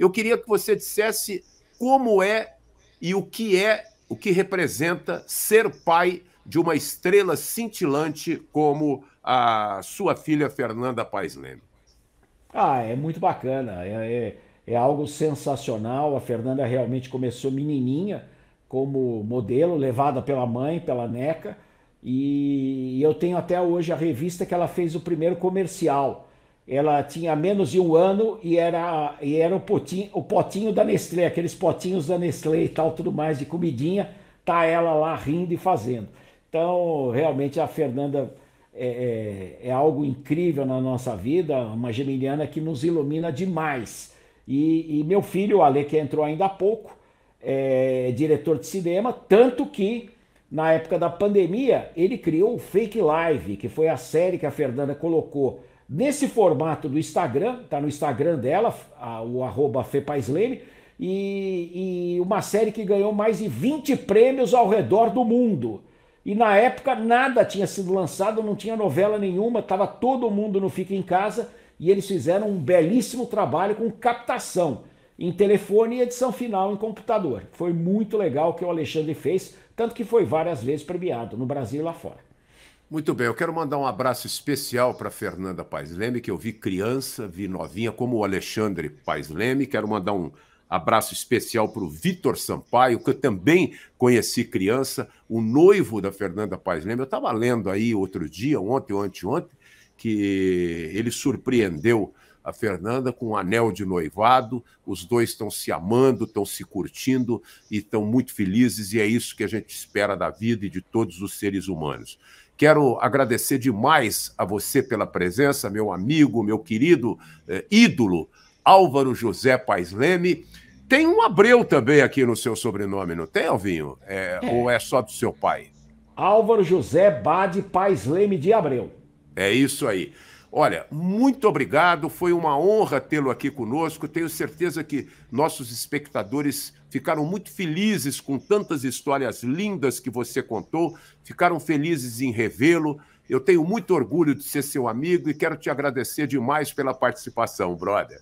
Eu queria que você dissesse como é e o que é, o que representa ser pai de uma estrela cintilante como a sua filha Fernanda Paes Leme. Ah, é muito bacana, é, é, é algo sensacional. A Fernanda realmente começou menininha como modelo, levada pela mãe, pela NECA, e eu tenho até hoje a revista que ela fez o primeiro comercial ela tinha menos de um ano e era, e era o, potinho, o potinho da Nestlé, aqueles potinhos da Nestlé e tal, tudo mais de comidinha, tá ela lá rindo e fazendo. Então, realmente, a Fernanda é, é, é algo incrível na nossa vida, uma geminiana que nos ilumina demais. E, e meu filho, o Ale, que entrou ainda há pouco, é diretor de cinema, tanto que na época da pandemia ele criou o Fake Live, que foi a série que a Fernanda colocou nesse formato do Instagram, tá no Instagram dela, a, o arroba Fepaislene, e, e uma série que ganhou mais de 20 prêmios ao redor do mundo. E na época nada tinha sido lançado, não tinha novela nenhuma, estava todo mundo no Fica em Casa e eles fizeram um belíssimo trabalho com captação em telefone e edição final em computador. Foi muito legal o que o Alexandre fez, tanto que foi várias vezes premiado no Brasil e lá fora. Muito bem, eu quero mandar um abraço especial para Fernanda Paes Leme, que eu vi criança, vi novinha, como o Alexandre Paes Leme. Quero mandar um abraço especial para o Vitor Sampaio, que eu também conheci criança, o noivo da Fernanda Paes Leme. Eu estava lendo aí outro dia, ontem ou anteontem, que ele surpreendeu a Fernanda com um anel de noivado. Os dois estão se amando, estão se curtindo e estão muito felizes, e é isso que a gente espera da vida e de todos os seres humanos. Quero agradecer demais a você pela presença, meu amigo, meu querido eh, ídolo, Álvaro José Pais Leme. Tem um Abreu também aqui no seu sobrenome, não tem, Alvinho? É, é. Ou é só do seu pai? Álvaro José Bade Pais Leme de Abreu. É isso aí. Olha, muito obrigado, foi uma honra tê-lo aqui conosco. Tenho certeza que nossos espectadores ficaram muito felizes com tantas histórias lindas que você contou, ficaram felizes em revê-lo. Eu tenho muito orgulho de ser seu amigo e quero te agradecer demais pela participação, brother.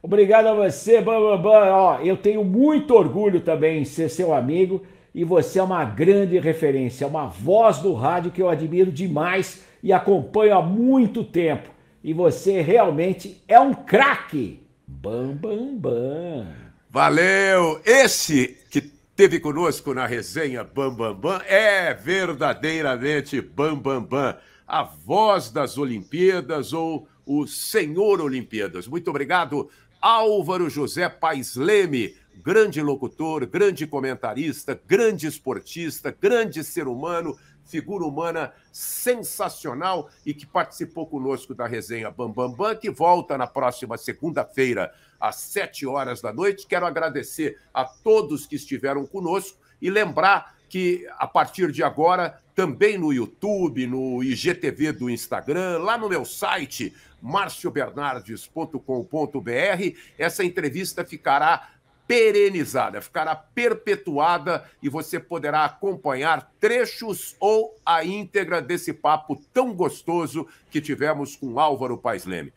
Obrigado a você, Bambambam. Ó, eu tenho muito orgulho também em ser seu amigo e você é uma grande referência, é uma voz do rádio que eu admiro demais e acompanho há muito tempo. E você realmente é um craque. Bam, bam, bam. Valeu! Esse que teve conosco na resenha Bam Bam Bam é verdadeiramente Bam Bam Bam, a voz das Olimpíadas ou o Senhor Olimpíadas. Muito obrigado, Álvaro José Pais Leme, grande locutor, grande comentarista, grande esportista, grande ser humano, figura humana sensacional e que participou conosco da resenha Bambambam, Bam Bam, que volta na próxima segunda-feira, às sete horas da noite. Quero agradecer a todos que estiveram conosco e lembrar que, a partir de agora, também no YouTube, no IGTV do Instagram, lá no meu site, marciobernardes.com.br, essa entrevista ficará perenizada, ficará perpetuada e você poderá acompanhar trechos ou a íntegra desse papo tão gostoso que tivemos com Álvaro Pais Leme.